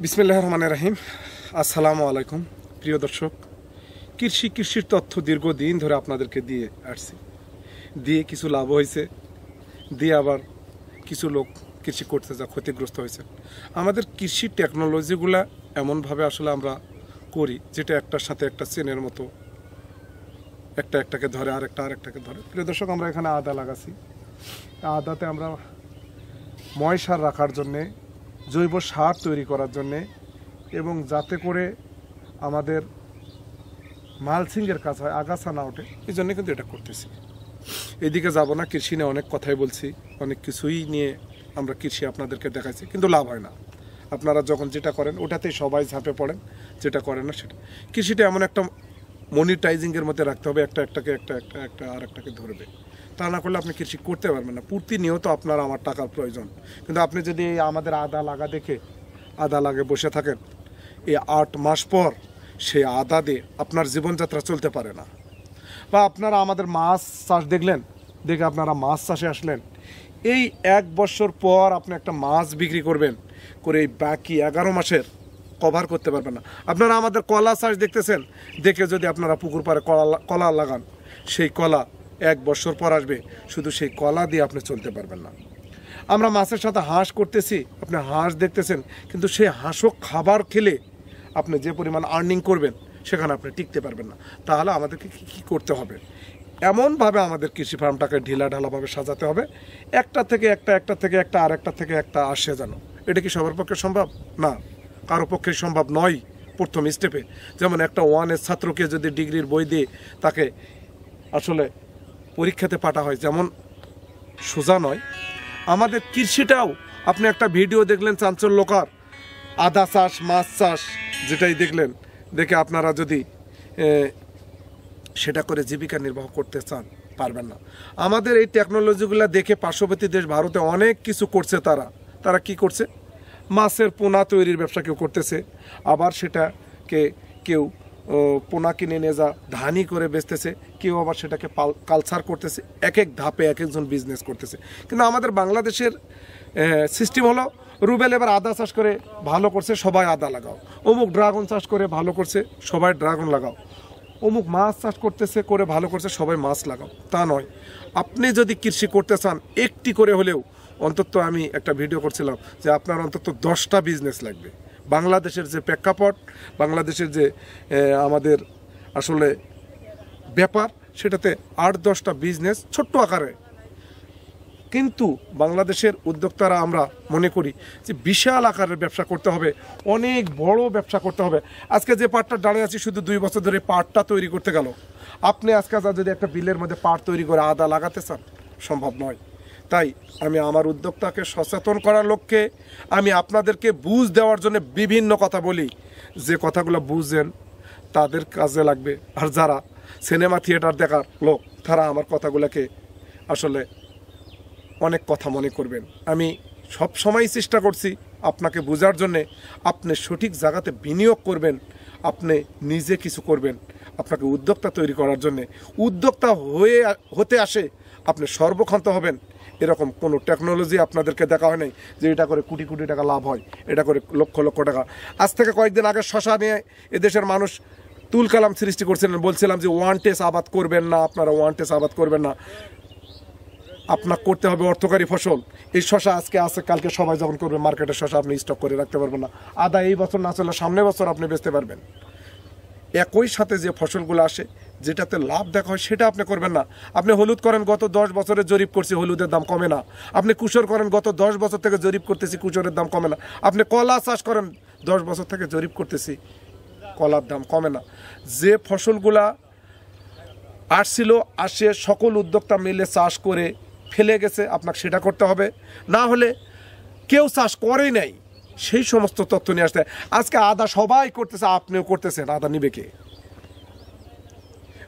বিসমিল্লাহ রহমান রাহিম আসসালামু আলাইকুম প্রিয় দর্শক কৃষি কৃষির তথ্য দীর্ঘদিন ধরে আপনাদেরকে দিয়ে আসছি দিয়ে কিছু লাভ হয়েছে দিয়ে আবার কিছু লোক কৃষি করতে যা ক্ষতিগ্রস্ত হয়েছে আমাদের কৃষি টেকনোলজিগুলা এমনভাবে আসলে আমরা করি যেটা একটার সাথে একটা চেনের মতো একটা একটাকে ধরে আর একটা আর একটাকে ধরে প্রিয় দর্শক আমরা এখানে আদা লাগাছি আদাতে আমরা ময়সার রাখার জন্যে জৈব সার তৈরি করার জন্যে এবং যাতে করে আমাদের মালসিংয়ের কাজ হয় আগাছা না ওঠে এই জন্য কিন্তু এটা করতেছি এদিকে যাব না কৃষি নিয়ে অনেক কথাই বলছি অনেক কিছুই নিয়ে আমরা কৃষি আপনাদেরকে দেখাচ্ছি কিন্তু লাভ হয় না আপনারা যখন যেটা করেন ওটাতেই সবাই ঝাঁপে পড়েন যেটা করেন না সেটা কৃষিটা এমন একটা মনিটাইজিংয়ের মধ্যে রাখতে হবে একটা একটাকে একটা একটা একটা আর একটাকে ধরবে তা না করলে আপনি কৃষি করতে পারবেন না তো আপনার আমার টাকার প্রয়োজন কিন্তু আপনি যদি আমাদের আদা লাগা দেখে আদা লাগে বসে থাকেন এই আট মাস পর সেই আদা দিয়ে আপনার জীবনযাত্রা চলতে পারে না বা আপনারা আমাদের মাছ চাষ দেখলেন দেখে আপনারা মাছ চাষে আসলেন এই এক বছর পর আপনি একটা মাছ বিক্রি করবেন করে এই বাকি এগারো মাসের কভার করতে পারবেন না আপনারা আমাদের কলা চাষ দেখতেছেন দেখে যদি আপনারা পুকুর পাড়ে কলা কলা লাগান সেই কলা এক বছর পর আসবে শুধু সেই কলা দিয়ে আপনি চলতে পারবেন না আমরা মাছের সাথে হাঁস করতেছি আপনি হাঁস দেখতেছেন কিন্তু সেই হাঁসও খাবার খেলে আপনি যে পরিমাণ আর্নিং করবেন সেখানে আপনি টিকতে পারবেন না তাহলে আমাদেরকে কী করতে হবে এমনভাবে আমাদের কৃষি ফার্মটাকে ঢিলা ঢালাভাবে সাজাতে হবে একটা থেকে একটা একটা থেকে একটা আর একটা থেকে একটা আসে যেন এটা কি সবার পক্ষে সম্ভব না কারো পক্ষে সম্ভব নয় প্রথম স্টেপে যেমন একটা ওয়ানের ছাত্রকে যদি ডিগ্রির বই দিয়ে তাকে আসলে পরীক্ষাতে পাঠা হয় যেমন সোজা নয় আমাদের কৃষিটাও আপনি একটা ভিডিও দেখলেন চাঞ্চল্যকার আদা চাষ মাছ চাষ যেটাই দেখলেন দেখে আপনারা যদি সেটা করে জীবিকা নির্বাহ করতে চান পারবেন না আমাদের এই টেকনোলজিগুলো দেখে পার্শ্ববর্তী দেশ ভারতে অনেক কিছু করছে তারা তারা কি করছে মাছের পোনা তৈরির ব্যবসা কেউ করতেছে আবার সেটাকে কেউ পোনা কিনে নিয়ে যা ধানই করে বেচতেছে কেউ আবার সেটাকে পাল কালচার করতেছে এক এক ধাপে এক একজন বিজনেস করতেছে কিন্তু আমাদের বাংলাদেশের সিস্টেম হলো রুবেল এবার আদা চাষ করে ভালো করছে সবাই আদা লাগাও অমুক ড্রাগন চাষ করে ভালো করছে সবাই ড্রাগন লাগাও অমুক মাছ চাষ করতেছে করে ভালো করছে সবাই মাছ লাগাও তা নয় আপনি যদি কৃষি করতে চান একটি করে হলেও অন্তত আমি একটা ভিডিও করছিলাম যে আপনার অন্তত দশটা বিজনেস লাগবে বাংলাদেশের যে প্রেক্ষাপট বাংলাদেশের যে আমাদের আসলে ব্যাপার সেটাতে আট দশটা বিজনেস ছোট্ট আকারে কিন্তু বাংলাদেশের উদ্যোক্তারা আমরা মনে করি যে বিশাল আকারের ব্যবসা করতে হবে অনেক বড় ব্যবসা করতে হবে আজকে যে পাটটা দাঁড়িয়ে আছি শুধু দুই বছর ধরে পাটটা তৈরি করতে গেল আপনি আজকে যদি একটা বিলের মধ্যে পাট তৈরি করে আদা লাগাতে চান সম্ভব নয় তাই আমি আমার উদ্যোক্তাকে সচেতন করার লক্ষ্যে আমি আপনাদেরকে বুঝ দেওয়ার জন্য বিভিন্ন কথা বলি যে কথাগুলো বুঝেন তাদের কাজে লাগবে আর যারা সিনেমা থিয়েটার দেখার লোক তারা আমার কথাগুলোকে আসলে অনেক কথা মনে করবেন আমি সব সময় চেষ্টা করছি আপনাকে বোঝার জন্যে আপনি সঠিক জায়গাতে বিনিয়োগ করবেন আপনি নিজে কিছু করবেন আপনাকে উদ্যোক্তা তৈরি করার জন্যে উদ্যোক্তা হয়ে হতে আসে আপনি সর্বক্ষান্ত হবেন এরকম কোনো টেকনোলজি আপনাদেরকে দেখা হয় নাই যে এটা করে কোটি কোটি টাকা লাভ হয় এটা করে লক্ষ লক্ষ টাকা আজ থেকে কয়েকদিন আগে শশা নিয়ে এদেশের মানুষ তুল কালাম সৃষ্টি করছিলেন বলছিলাম যে ওয়ান টেস আবাদ করবেন না আপনারা ওয়ান টেস আবাদ করবেন না আপনার করতে হবে অর্থকারী ফসল এই শশা আজকে আছে কালকে সবাই যখন করবে মার্কেটে শশা আপনি স্টক করে রাখতে পারবেন না আদা এই বছর না চলে সামনের বছর আপনি বেচতে পারবেন একই সাথে যে ফসলগুলো আসে যেটাতে লাভ দেখা হয় সেটা আপনি করবেন না আপনি হলুদ করেন গত দশ বছরের জরিপ করছি হলুদের দাম কমে না আপনি কুশোর করেন গত দশ বছর থেকে জরিপ করতেছি কুশোরের দাম কমে না আপনি কলা চাষ করেন দশ বছর থেকে জরিপ করতেছি কলার দাম কমে না যে ফসলগুলা আসছিল আসে সকল উদ্যোক্তা মিলে চাষ করে ফেলে গেছে আপনাকে সেটা করতে হবে না হলে কেউ চাষ করেই নাই সেই সমস্ত তথ্য নিয়ে আসতে আজকে আদা সবাই করতেছে আপনিও করতেছেন আদা নিবে কে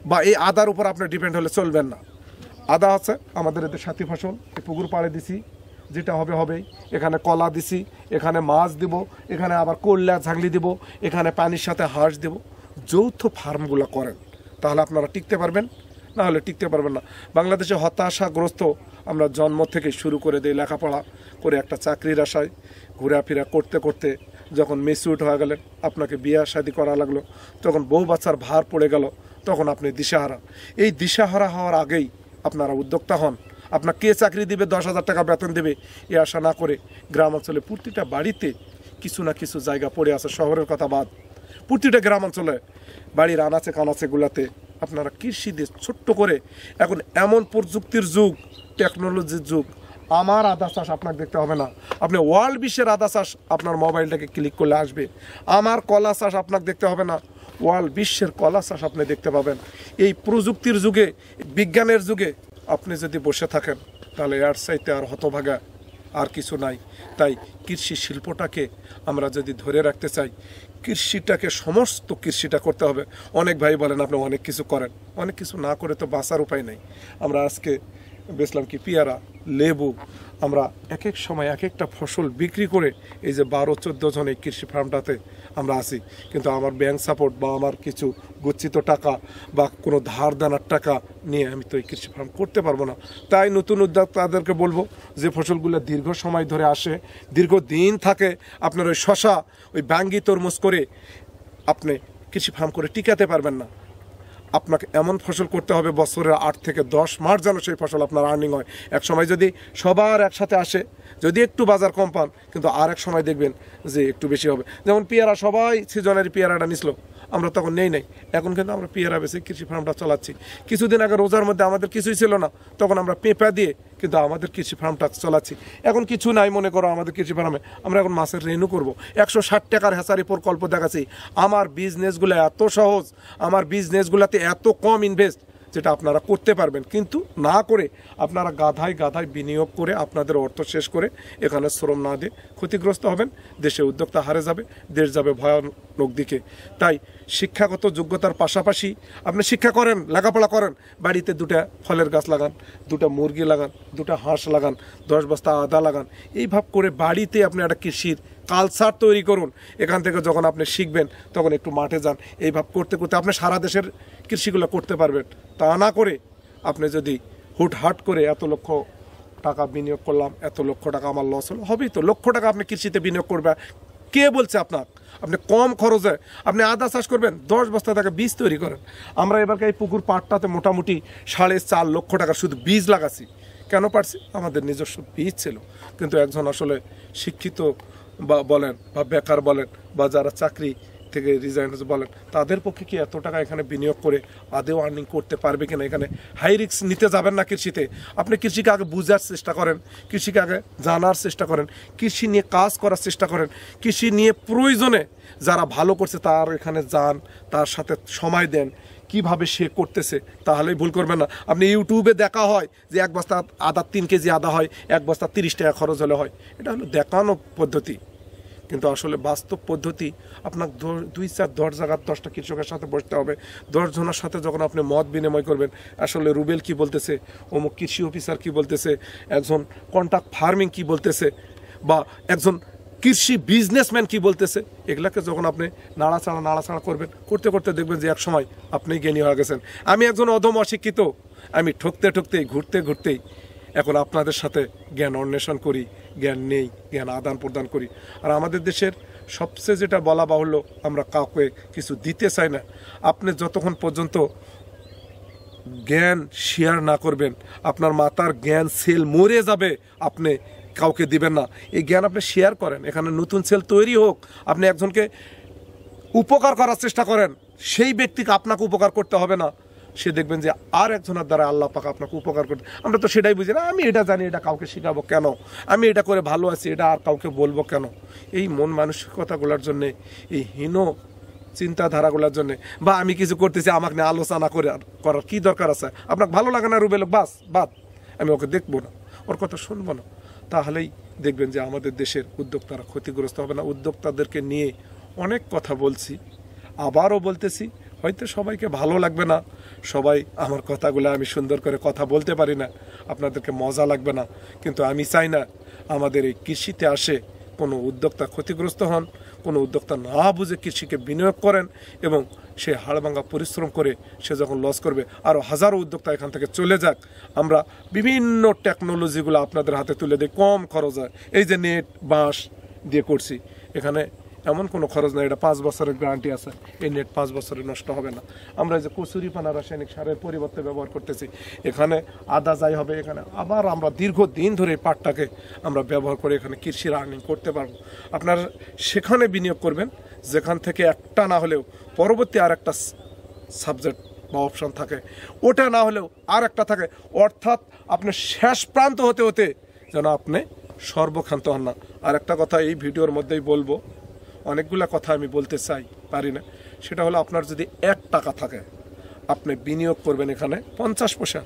বা এই আদার উপর আপনার ডিপেন্ড হলে চলবেন না আদা আছে আমাদের এতে সাথী ফসল পুকুর পাড়ে দিছি যেটা হবে হবেই এখানে কলা দিছি এখানে মাছ দিব এখানে আবার কল্যা ঝাগলি দিব এখানে পানির সাথে হাঁস দেবো যৌথ ফার্মগুলো করেন তাহলে আপনারা টিকতে পারবেন না হলে টিকতে পারবেন না বাংলাদেশে হতাশাগ্রস্ত আমরা জন্ম থেকে শুরু করে দিই লেখাপড়া করে একটা চাকরির আশায় ঘোরাফেরা করতে করতে যখন মেসিউট হয়ে গেলেন আপনাকে বিয়ে শাদি করা লাগলো তখন বউ বাচ্চার ভার পড়ে গেল তখন আপনি দিশাহারা এই দিশাহারা হওয়ার আগেই আপনারা উদ্যোক্তা হন আপনার কে চাকরি দিবে দশ হাজার টাকা বেতন দেবে এ আশা না করে গ্রামাঞ্চলে প্রতিটা বাড়িতে কিছু না কিছু জায়গা পড়ে আছে শহরের কথা বাদ প্রতিটা গ্রামাঞ্চলে বাড়ির আনাচে কানাচেগুলাতে আপনারা কৃষি দিয়ে ছোট্ট করে এখন এমন প্রযুক্তির যুগ টেকনোলজির যুগ আমার আদা চাষ আপনাকে দেখতে হবে না আপনি ওয়ার্ল্ড বিশ্বের আদা চাষ আপনার মোবাইলটাকে ক্লিক করলে আসবে আমার কলা চাষ আপনাকে দেখতে হবে না ওয়াল বিশ্বের কলা চাষ আপনি দেখতে পাবেন এই প্রযুক্তির যুগে বিজ্ঞানের যুগে আপনি যদি বসে থাকেন তাহলে এর চাইতে আর হতভাগা আর কিছু নাই তাই কৃষি শিল্পটাকে আমরা যদি ধরে রাখতে চাই কৃষিটাকে সমস্ত কৃষিটা করতে হবে অনেক ভাই বলেন আপনি অনেক কিছু করেন অনেক কিছু না করে তো বাঁচার উপায় নেই আমরা আজকে বেসলাম কি পিয়ারা লেবু আমরা এক এক সময় এক একটা ফসল বিক্রি করে এই যে বারো চোদ্দো জন এই কৃষি ফার্মটাতে আমরা আসি কিন্তু আমার ব্যাংক সাপোর্ট বা আমার কিছু গচ্ছিত টাকা বা কোনো ধার দানার টাকা নিয়ে আমি তো এই কৃষি ফার্ম করতে পারবো না তাই নতুন উদ্যোক্তাদেরকে বলবো যে ফসলগুলো দীর্ঘ সময় ধরে আসে দীর্ঘ দিন থাকে আপনার ওই শশা ওই ব্যাঙ্গি তরমুজ করে আপনি কৃষি ফার্ম করে টিকাতে পারবেন না আপনাকে এমন ফসল করতে হবে বছরের আট থেকে দশ মাস যেন সেই ফসল আপনার আর্নিং হয় এক সময় যদি সবার একসাথে আসে যদি একটু বাজার কম পান কিন্তু আর এক সময় দেখবেন যে একটু বেশি হবে যেমন পেয়ারা সবাই সিজনারি পেয়ারাটা নিছিল আমরা তখন নেই নাই এখন কিন্তু আমরা পেয়ারা বেছে কৃষি ফার্মটা চালাচ্ছি কিছুদিন আগে রোজার মধ্যে আমাদের কিছুই ছিল না তখন আমরা পেঁপা দিয়ে কিন্তু আমাদের কৃষি ফার্মটা চালাচ্ছি এখন কিছু নাই মনে করো আমাদের কৃষি ফার্মে আমরা এখন মাছের রেনু করব। একশো ষাট টাকার হেসারি প্রকল্প দেখাচ্ছি আমার বিজনেসগুলো এত সহজ আমার বিজনেসগুলোতে এত কম ইনভেস্ট যেটা আপনারা করতে পারবেন কিন্তু না করে আপনারা গাধায় গাধায় বিনিয়োগ করে আপনাদের অর্থ শেষ করে এখানে শ্রম না দিয়ে ক্ষতিগ্রস্ত হবেন দেশে উদ্যোক্তা হারে যাবে দেশ যাবে ভয়ানক দিকে তাই শিক্ষাগত যোগ্যতার পাশাপাশি আপনি শিক্ষা করেন লেখাপড়া করেন বাড়িতে দুটা ফলের গাছ লাগান দুটা মুরগি লাগান দুটা হাঁস লাগান দশ বস্তা আদা লাগান এইভাব করে বাড়িতে আপনি একটা কৃষির কালচার তৈরি করুন এখান থেকে যখন আপনি শিখবেন তখন একটু মাঠে যান এইভাবে করতে করতে আপনি সারা দেশের কৃষিগুলো করতে পারবেন তা না করে আপনি যদি হুটহাট করে এত লক্ষ টাকা বিনিয়োগ করলাম এত লক্ষ টাকা আমার লস হলো হবেই তো লক্ষ টাকা আপনি কৃষিতে বিনিয়োগ করবে কে বলছে আপনার আপনি কম খরচে আপনি আদা চাষ করবেন দশ বস্তা টাকা বীজ তৈরি করেন আমরা এবারকে এই পুকুর পাটটাতে মোটামুটি সাড়ে চার লক্ষ টাকা শুধু বীজ লাগাচ্ছি কেন পারছি আমাদের নিজস্ব বীজ ছিল কিন্তু একজন আসলে শিক্ষিত বা বলেন বা বেকার বলেন বা যারা চাকরি থেকে রিজাইন বলেন তাদের পক্ষে কি এত টাকা এখানে বিনিয়োগ করে আদেও আর্নিং করতে পারবে কিনা এখানে হাই রিক্স নিতে যাবেন না কৃষিতে আপনি কৃষিকে আগে বোঝার চেষ্টা করেন কৃষিকে আগে জানার চেষ্টা করেন কৃষি নিয়ে কাজ করার চেষ্টা করেন কৃষি নিয়ে প্রয়োজনে যারা ভালো করছে তার এখানে যান তার সাথে সময় দেন কিভাবে সে করতেছে তাহলে ভুল করবেন না আপনি ইউটিউবে দেখা হয় যে এক বস্তা আদা তিন কেজি আদা হয় এক বস্তা তিরিশ টাকা খরচ হলে হয় এটা হলো দেখানো পদ্ধতি কিন্তু আসলে বাস্তব পদ্ধতি আপনার দুই চার দশ জায়গার দশটা কৃষকের সাথে বসতে হবে দশজনের সাথে যখন আপনি মত বিনিময় করবেন আসলে রুবেল কি বলতেছে অমুক কৃষি অফিসার কি বলতেছে একজন কন্ট্রাক্ট ফার্মিং কি বলতেছে বা একজন কৃষি বিজনেসম্যান কি বলতেছে এগুলাকে যখন আপনি নাড়াচাড়া নাড়াচাড়া করবেন করতে করতে দেখবেন যে এক সময় আপনি জ্ঞানী হয়ে গেছেন আমি একজন অধম অশিক্ষিত আমি ঠকতে ঠকতেই ঘুরতে ঘুরতেই এখন আপনাদের সাথে জ্ঞান অন্বেষণ করি জ্ঞান নেই জ্ঞান আদান প্রদান করি আর আমাদের দেশের সবচেয়ে যেটা বলা বাহুল্য আমরা কাউকে কিছু দিতে চাই না আপনি যতক্ষণ পর্যন্ত জ্ঞান শেয়ার না করবেন আপনার মাতার জ্ঞান সেল মরে যাবে আপনি কাউকে দিবেন না এই জ্ঞান আপনি শেয়ার করেন এখানে নতুন সেল তৈরি হোক আপনি একজনকে উপকার করার চেষ্টা করেন সেই ব্যক্তিকে আপনাকে উপকার করতে হবে না সে দেখবেন যে আর একজনের দ্বারা আল্লাহ পাকা আপনাকে উপকার করতে আমরা তো সেটাই বুঝি না আমি এটা জানি এটা কাউকে শেখাবো কেন আমি এটা করে ভালো আছি এটা আর কাউকে বলবো কেন এই মন মানসিকতাগুলোর জন্যে এই হীন চিন্তাধারাগুলোর জন্য বা আমি কিছু করতেছি আমাকে নিয়ে আলোচনা করে করার কী দরকার আছে আপনাকে ভালো লাগে না রুবেল বাস বাদ আমি ওকে দেখবো না ওর কথা শুনবো না তাহলেই দেখবেন যে আমাদের দেশের উদ্যোক্তারা ক্ষতিগ্রস্ত হবে না উদ্যোক্তাদেরকে নিয়ে অনেক কথা বলছি আবারও বলতেছি হয়তো সবাইকে ভালো লাগবে না সবাই আমার কথাগুলো আমি সুন্দর করে কথা বলতে পারি না আপনাদেরকে মজা লাগবে না কিন্তু আমি চাই না আমাদের এই কৃষিতে আসে কোনো উদ্যোক্তা ক্ষতিগ্রস্ত হন কোনো উদ্যোক্তা না বুঝে কৃষিকে বিনিয়োগ করেন এবং সে হাড়ভাঙ্গা পরিশ্রম করে সে যখন লস করবে আরও হাজারো উদ্যোক্তা এখান থেকে চলে যাক আমরা বিভিন্ন টেকনোলজিগুলো আপনাদের হাতে তুলে দিই কম খরচ হয় এই যে নেট বাঁশ দিয়ে করছি এখানে এমন কোনো খরচ নাই এটা পাঁচ বছরের গ্যারান্টি আছে এই নেট পাঁচ বছরে নষ্ট হবে না আমরা যে কচুরি পানা রাসায়নিক সারের পরিবর্তে ব্যবহার করতেছি এখানে আদা যাই হবে এখানে আবার আমরা দীর্ঘদিন ধরে এই পাটটাকে আমরা ব্যবহার করে এখানে কৃষির আর্নিং করতে পারবো আপনার সেখানে বিনিয়োগ করবেন যেখান থেকে একটা না হলেও পরবর্তী আর একটা সাবজেক্ট বা অপশান থাকে ওটা না হলেও আর একটা থাকে অর্থাৎ আপনার শেষ প্রান্ত হতে হতে যেন আপনি সর্বক্ষান্ত হন না আর একটা কথা এই ভিডিওর মধ্যেই বলবো অনেকগুলো কথা আমি বলতে চাই পারি না সেটা হলো আপনার যদি এক টাকা থাকে আপনি বিনিয়োগ করবেন এখানে পঞ্চাশ পয়সা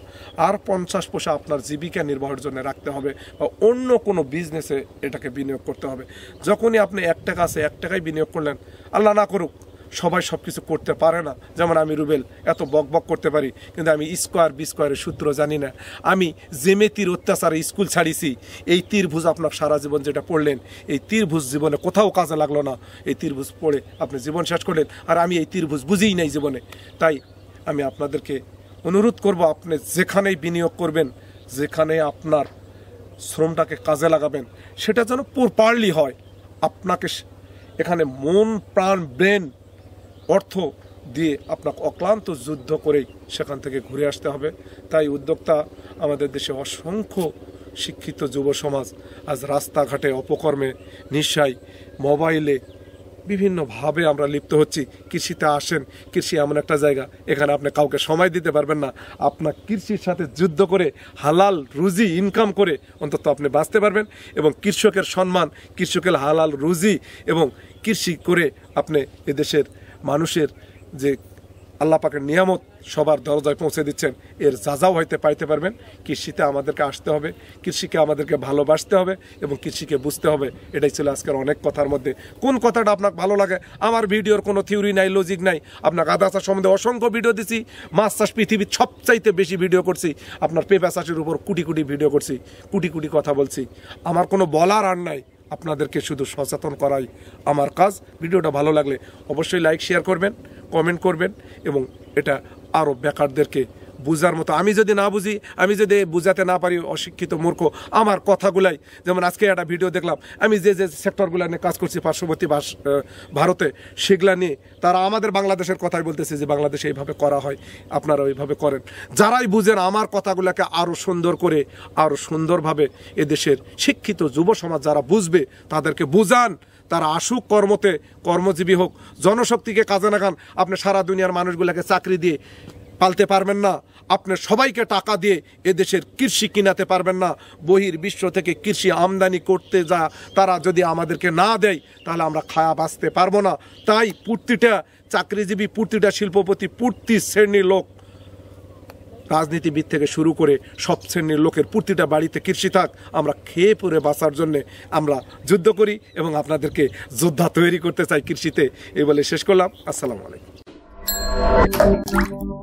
আর পঞ্চাশ পয়সা আপনার জীবিকা নির্বাহের জন্য রাখতে হবে বা অন্য কোনো বিজনেসে এটাকে বিনিয়োগ করতে হবে যখনই আপনি এক টাকা আছে এক টাকায় বিনিয়োগ করলেন আল্লাহ না করুক সবাই সব কিছু করতে পারে না যেমন আমি রুবেল এত বক বক করতে পারি কিন্তু আমি স্কোয়ার বি স্কোয়ারের সূত্র জানি না আমি জেমে তীর অত্যাচারে স্কুল ছাড়িছি এই তীরভুজ আপনার সারা জীবন যেটা পড়লেন এই তীরভুজ জীবনে কোথাও কাজে লাগলো না এই তীরভুজ পড়ে আপনি জীবন শেষ করলেন আর আমি এই তীরভুজ বুঝেই নাই জীবনে তাই আমি আপনাদেরকে অনুরোধ করব আপনি যেখানেই বিনিয়োগ করবেন যেখানে আপনার শ্রমটাকে কাজে লাগাবেন সেটা যেন পারলি হয় আপনাকে এখানে মন প্রাণ ব্রেন অর্থ দিয়ে আপনাকে অক্লান্ত যুদ্ধ করে সেখান থেকে ঘুরে আসতে হবে তাই উদ্যোক্তা আমাদের দেশে অসংখ্য শিক্ষিত যুব সমাজ আজ রাস্তাঘাটে অপকর্মে নিঃশায় মোবাইলে বিভিন্নভাবে আমরা লিপ্ত হচ্ছি কৃষিতে আসেন কৃষি এমন একটা জায়গা এখানে আপনি কাউকে সময় দিতে পারবেন না আপনার কৃষির সাথে যুদ্ধ করে হালাল রুজি ইনকাম করে অন্তত আপনি বাঁচতে পারবেন এবং কৃষকের সম্মান কৃষকের হালাল রুজি এবং কৃষি করে আপনি এদেশের মানুষের যে আল্লাহ পাকের নিয়ামত সবার দরজায় পৌঁছে দিচ্ছেন এর যাজাও হয়তো পাইতে পারবেন কৃষিতে আমাদেরকে আসতে হবে কৃষিকে আমাদেরকে ভালোবাসতে হবে এবং কৃষিকে বুঝতে হবে এটাই ছিল আজকের অনেক কথার মধ্যে কোন কথাটা আপনার ভালো লাগে আমার ভিডিওর কোনো থিওরি নাই লজিক নাই আপনার আদা সম্বন্ধে অসংখ্য ভিডিও দিছি মাছ চাষ পৃথিবীর সবচাইতে বেশি ভিডিও করছি আপনার পেঁপা চাষের উপর কুটি কুটি ভিডিও করছি কুটি কুটি কথা বলছি আমার কোনো বলার আর নাই আপনাদেরকে শুধু সচেতন করাই আমার কাজ ভিডিওটা ভালো লাগলে অবশ্যই লাইক শেয়ার করবেন কমেন্ট করবেন এবং এটা আরও বেকারদেরকে বুঝার মতো আমি যদি না বুঝি আমি যদি বুঝাতে না পারি অশিক্ষিত মূর্খ আমার কথাগুলাই যেমন আজকে একটা ভিডিও দেখলাম আমি যে যে সেক্টরগুলো নিয়ে কাজ করছি পার্শ্ববর্তী ভারতে সেগুলা নিয়ে তারা আমাদের বাংলাদেশের কথাই বলতেছে যে বাংলাদেশে এইভাবে করা হয় আপনারা ওইভাবে করেন যারাই বুঝেন আমার কথাগুলোকে আরও সুন্দর করে আরও সুন্দরভাবে এদেশের শিক্ষিত যুব সমাজ যারা বুঝবে তাদেরকে বুঝান তারা আসুক কর্মতে কর্মজীবী হোক জনশক্তিকে কাজে লাগান আপনি সারা দুনিয়ার মানুষগুলোকে চাকরি দিয়ে পালতে পারবেন না আপনি সবাইকে টাকা দিয়ে এদেশের কৃষি কিনাতে পারবেন না বহির বিশ্ব থেকে কৃষি আমদানি করতে যা তারা যদি আমাদেরকে না দেয় তাহলে আমরা খায়া বাঁচতে পারবো না তাই পূর্তিটা চাকরিজীবী পূর্তিটা শিল্পপতি পূর্তি শ্রেণীর লোক রাজনীতিবিদ থেকে শুরু করে সব শ্রেণীর লোকের প্রতিটা বাড়িতে কৃষি থাক আমরা খেয়ে পরে বাঁচার জন্যে আমরা যুদ্ধ করি এবং আপনাদেরকে যোদ্ধা তৈরি করতে চাই কৃষিতে এই বলে শেষ করলাম আসসালামু আলাইকুম